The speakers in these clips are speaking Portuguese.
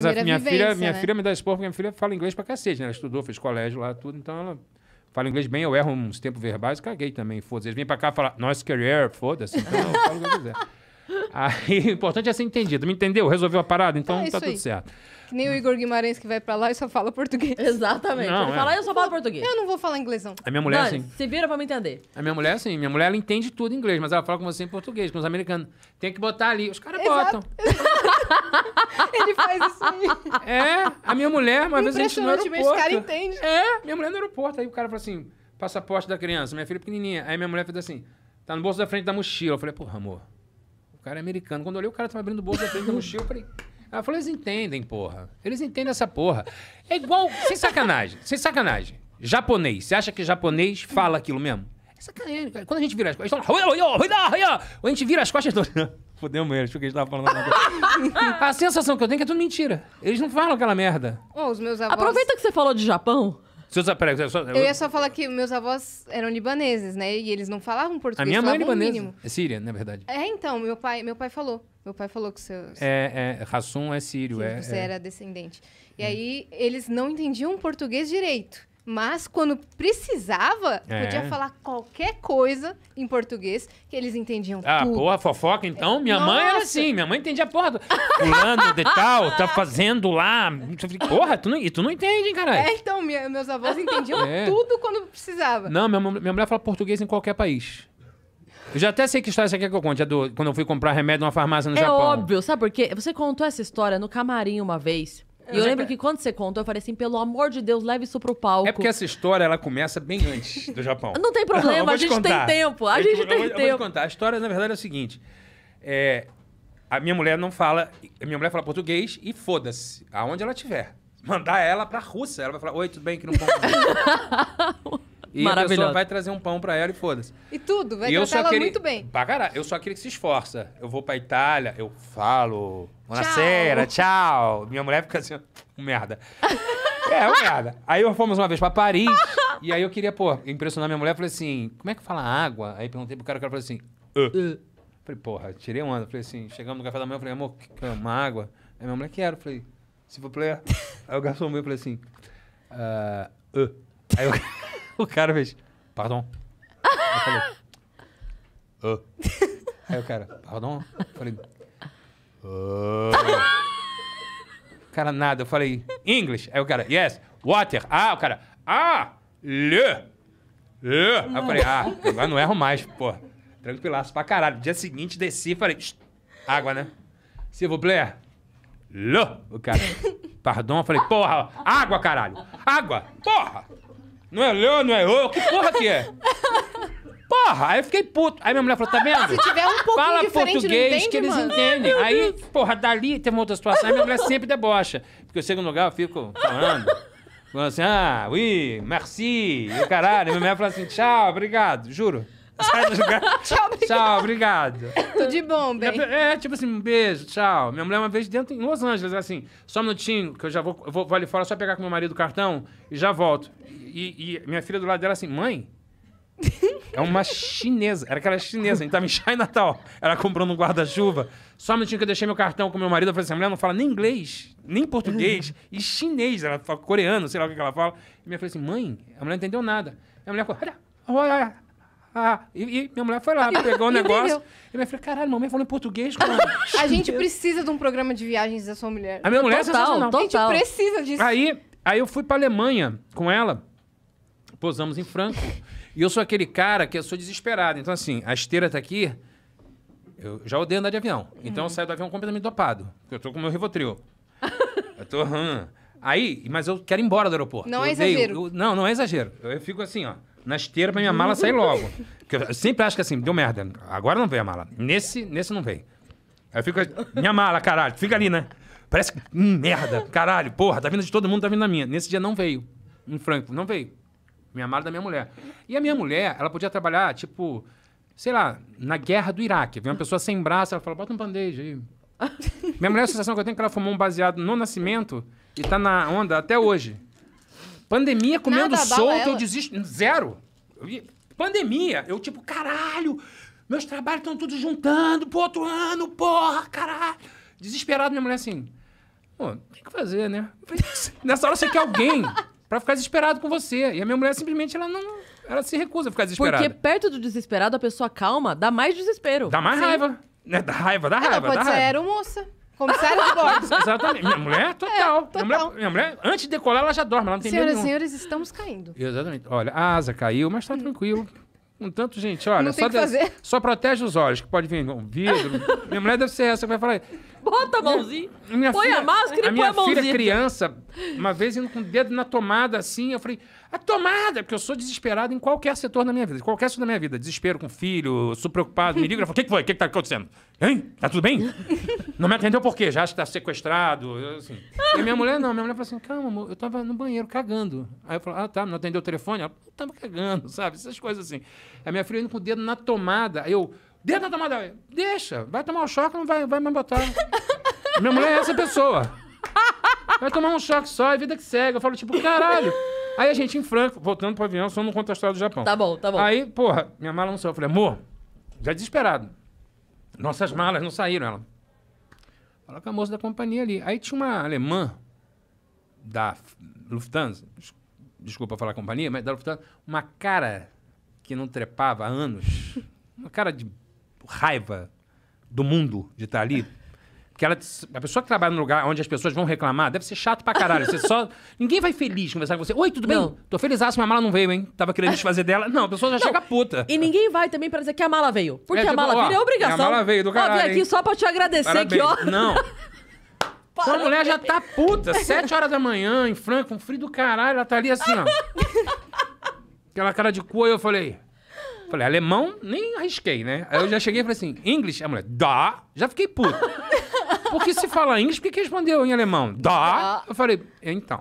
Primeira minha filha, minha né? filha me dá esporro porque minha filha fala inglês pra cacete, né? Ela estudou, fez colégio lá, tudo, então ela fala inglês bem, eu erro uns tempos verbais, caguei também, foda-se. Eles vêm pra cá falar, nice career, foda-se, então eu falo o que eu quiser. Aí o importante é ser entendido. Me entendeu? Resolveu a parada? Então é tá, tá tudo aí. certo. Que nem o Igor Guimarães que vai pra lá e só fala português. Exatamente. Não, Ele é. fala, eu só falo português. Eu não vou falar inglês, não. A minha mulher, é Dani, assim. Se vira pra me entender. A minha mulher, é assim. Minha mulher, ela entende tudo em inglês, mas ela fala com você em português, com os americanos. Tem que botar ali. Os caras botam. Ele faz isso aí. É. A minha mulher, uma vez a gente não. aeroporto. Impressionantemente, cara entende. É. Minha mulher no aeroporto. Aí o cara fala assim, passaporte da criança. Minha filha pequenininha. Aí minha mulher fez assim, tá no bolso da frente da mochila. Eu falei, porra, amor. O cara é americano. Quando eu olhei, o cara tava abrindo o bolso da frente da mochila. Eu falei. Ela falou: eles entendem, porra. Eles entendem essa porra. É igual. Sem sacanagem. Sem sacanagem. Japonês. Você acha que japonês fala aquilo mesmo? É sacanagem, cara. Quando a gente vira as costas. Quando a gente vira as costas. Fudemos eles, porque eles estavam falando A sensação que eu tenho é que é tudo mentira. Eles não falam aquela merda. Oh, os meus avós... Aproveita que você falou de Japão. Seus, só, eu... ia só falar que meus avós eram libaneses, né? E eles não falavam português. A minha mãe é libanesa. Mínimo. É síria, na verdade. É, então, meu pai, meu pai falou. Meu pai falou que seus É, é, Hassum é sírio. É, que é, você é. era descendente. E hum. aí eles não entendiam português direito. Mas quando precisava, é. podia falar qualquer coisa em português que eles entendiam ah, tudo. Ah, porra, fofoca então? Minha Nossa. mãe era assim, minha mãe entendia porra. pulando, de tal, tá fazendo lá. Porra, tu não, e tu não entende, caralho. É, então, minha, meus avós entendiam é. tudo quando precisava. Não, minha, minha mulher fala português em qualquer país. Eu já até sei que história essa aqui é que eu conto. É do, quando eu fui comprar remédio numa farmácia no é Japão. É óbvio, sabe por quê? Você contou essa história no camarim uma vez. E eu lembro que quando você contou, eu falei assim, pelo amor de Deus, leve isso pro palco. É porque essa história, ela começa bem antes do Japão. Não tem problema, a gente tem tempo. A gente eu, tem eu tempo. Eu vou te contar. A história, na verdade, é a seguinte. É, a minha mulher não fala... A minha mulher fala português e foda-se. Aonde ela estiver. Mandar ela pra Rússia. Ela vai falar, oi, tudo bem, que não consigo. E a pessoa vai trazer um pão para ela e foda-se. E tudo, vai e tratar ela queria... muito bem. Pra caralho, eu só queria que se esforça. Eu vou pra Itália, eu falo, buonasera, tchau. Minha mulher fica assim, merda. é, merda. Aí fomos uma vez pra Paris, e aí eu queria, pô, impressionar minha mulher, falei assim, como é que fala água? Aí perguntei pro cara, o cara falou assim, uh. Falei, porra, tirei um ano. Falei assim, chegamos no café da manhã, falei, amor, é uma água? Aí minha mulher, quero. Falei, se for player. Aí o garçom meu, falei assim, uh, uh. Aí eu... O cara fez, pardon. Eu falei, oh. Aí o cara, pardon? Eu falei, oh. cara, nada. Eu falei, English. Aí o cara, yes, water. Ah, o cara, ah, le. Le. Aí eu falei, ah, agora não erro mais, pô. Tranquilaço pra caralho. Dia seguinte, desci e falei, água, né? se vous plaît. Le. O cara, pardon. Eu falei, porra, água, caralho. Água, porra. Não é lô, não é ô? Que porra que é? Porra, aí eu fiquei puto. Aí minha mulher falou, tá vendo? Se tiver um pouco Fala português entende, que eles mano. entendem. Ai, aí, porra, dali tem uma outra situação. Aí minha mulher sempre debocha. Porque eu chego no lugar, eu fico falando. Falando assim, ah, oui, merci, e caralho. Minha mulher fala assim, tchau, obrigado, juro. Sai do lugar. tchau, obrigado. Tchau, obrigado. Tudo de bom, é, bem. é, tipo assim, um beijo, tchau. Minha mulher uma vez dentro em Los Angeles, assim, só um minutinho, que eu já vou, eu vou, vou ali fora só pegar com meu marido o cartão e já volto. E, e minha filha do lado dela assim, mãe, é uma chinesa. Era aquela chinesa. então gente tava em Chai Natal. Ela comprou um guarda-chuva. Só um minutinho que eu deixei meu cartão com meu marido. Eu falei assim, a mulher não fala nem inglês, nem português. e chinês. Ela fala coreano, sei lá o que, ela fala. E minha filha assim, mãe, a mulher não entendeu nada. E a mulher falou, olha, olha, olha ah. E, e minha mulher foi lá, pegou o negócio. E minha falei, caralho, mamãe falou em português. Cara. a gente precisa de um programa de viagens da sua mulher. A minha mulher é total, é Total. A gente precisa disso. Aí, aí eu fui pra Alemanha com ela. Posamos em Franco. e eu sou aquele cara que eu sou desesperado. Então, assim, a esteira tá aqui. Eu já odeio andar de avião. Então eu uhum. saio do avião completamente dopado. Porque eu tô com o meu Rivotril. eu tô... Hum. Aí, mas eu quero ir embora do aeroporto. Não eu é odeio. exagero. Eu, não, não é exagero. Eu, eu fico assim, ó na esteira pra minha mala sair logo. Porque eu sempre acho que assim, deu merda. Agora não veio a mala. Nesse, nesse não veio. Aí eu fico. Assim, minha mala, caralho, fica ali, né? Parece que. Hum, merda, caralho, porra, tá vindo de todo mundo, tá vindo da minha. Nesse dia não veio. Em Franco, não veio. Minha mala da minha mulher. E a minha mulher, ela podia trabalhar, tipo, sei lá, na guerra do Iraque. Vem uma pessoa sem braço, ela fala, bota um bandeja aí. minha mulher, a sensação que eu tenho é que ela fumou um baseado no nascimento e tá na onda até hoje. Pandemia comendo Nada, solto, eu desisto. Zero. pandemia. Eu, tipo, caralho, meus trabalhos estão todos juntando pro outro ano, porra, caralho. Desesperado, minha mulher assim. Pô, tem que fazer, né? Nessa hora você quer alguém para ficar desesperado com você. E a minha mulher simplesmente ela não. Ela se recusa a ficar desesperada. Porque perto do desesperado, a pessoa calma dá mais desespero. Dá mais Sim. raiva. Né? Dá raiva, dá é, raiva. Ela pode dá ser raiva. moça. Comissária de bordo. Exatamente. Minha mulher, é é, total. É, minha, mulher, minha, mulher, antes de decolar, ela já dorme. Ela não tem Senhoras e senhores, estamos caindo. Exatamente. Olha, a asa caiu, mas tá hum. tranquilo. Um tanto, gente, olha, só, fazer. só protege os olhos, que pode vir um vidro. minha mulher deve ser essa que vai falar. Bota a mãozinha. Minha põe filha, a máscara a e põe a mãozinha. Minha filha criança, uma vez indo com o dedo na tomada assim, eu falei, a tomada! Porque eu sou desesperado em qualquer setor da minha vida. Qualquer setor da minha vida. Desespero com filho, sou preocupado, me liga Eu falo, o que, que foi? O que, que tá acontecendo? Hein? Tá tudo bem? não me atendeu por quê? Já acho que tá sequestrado, assim. E minha mulher não. Minha mulher falou assim, calma, amor, eu tava no banheiro cagando. Aí eu falo, ah, tá, não atendeu o telefone? Ela, eu tava cagando, sabe? Essas coisas assim. A minha filha indo com o dedo na tomada. Aí eu... Dentro da tomada. Deixa, vai tomar um choque, não vai, vai me botar. Minha mulher é essa pessoa. Vai tomar um choque só, é vida que segue. Eu falo, tipo, caralho. Aí a gente em Franco, voltando pro avião, só não conta a história do Japão. Tá bom, tá bom. Aí, porra, minha mala não saiu. Eu falei, amor, já desesperado. Nossas malas não saíram, ela. Fala com a moça da companhia ali. Aí tinha uma alemã da Lufthansa, desculpa falar companhia, mas da Lufthansa, uma cara que não trepava há anos. Uma cara de raiva do mundo de estar ali. que ela, a pessoa que trabalha num lugar onde as pessoas vão reclamar deve ser chato pra caralho. Você só, ninguém vai feliz conversar com você. Oi, tudo bem? Não. Tô feliz, ah, a mala não veio, hein? Tava querendo desfazer dela. Não, a pessoa já não. chega puta. E ninguém vai também pra dizer que a mala veio. É, Porque é, tipo, a mala ó, veio é obrigação. A mala veio do caralho. Ó, aqui hein? só pra te agradecer Parabéns. que, ó. Não. Então a mulher já tá puta, sete horas da manhã, em franco, um frio do caralho, ela tá ali assim, ó. Aquela cara de cu, eu falei, Falei, alemão, nem arrisquei, né? Aí eu já cheguei e falei assim, English? A mulher, dá. Já fiquei puto. Porque se fala inglês, por que, que respondeu em alemão? Dá. Eu falei, então.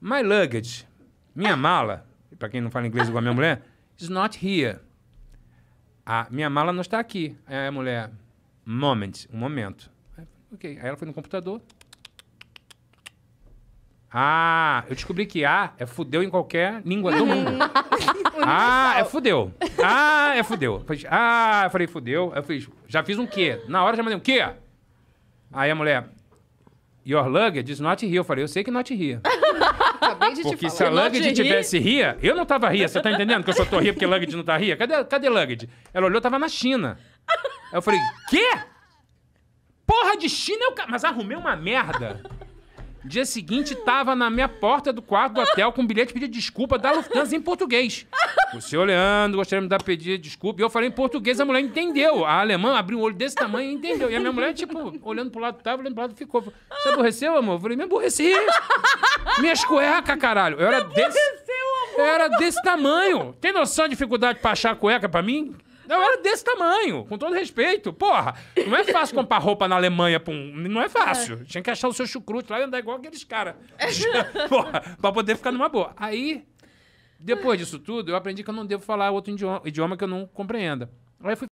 My luggage, minha mala, pra quem não fala inglês igual a minha mulher, is not here. A minha mala não está aqui. Aí a mulher, moment, um momento. Ok. Aí ela foi no computador, ah, eu descobri que A é fudeu em qualquer língua do mundo. ah, é fudeu. Ah, é fudeu. falei, ah, eu falei, fudeu. Eu fiz, já fiz um quê? Na hora já mandei um quê? Aí a mulher, your luggage is not here. Eu falei, eu sei que not here. Acabei de porque te falar. se a luggage tivesse ria, eu não tava ria. Você tá entendendo que eu só tô ria porque luggage não tá ria? Cadê, cadê luggage? Ela olhou, tava na China. Aí eu falei, quê? Porra de China, eu... É Mas arrumei uma merda. Dia seguinte, tava na minha porta do quarto do hotel com um bilhete pedindo desculpa da Lufthansa em português. O senhor Leandro, gostaria de me dar pedir desculpa. E eu falei em português, a mulher entendeu. A alemã abriu um olho desse tamanho e entendeu. E a minha mulher, tipo, olhando pro lado tava, olhando pro lado ficou. Você aborreceu, amor? Eu falei, me aborreci. Minhas cuecas, caralho. Eu era desse. Eu era desse tamanho. Tem noção de dificuldade pra achar cueca pra mim? Eu era desse tamanho, com todo respeito. Porra, não é fácil comprar roupa na Alemanha. Um... Não é fácil. É. Tinha que achar o seu chucrute lá e andar igual aqueles caras. Porra, pra poder ficar numa boa. Aí, depois disso tudo, eu aprendi que eu não devo falar outro idioma, idioma que eu não compreenda. Aí fui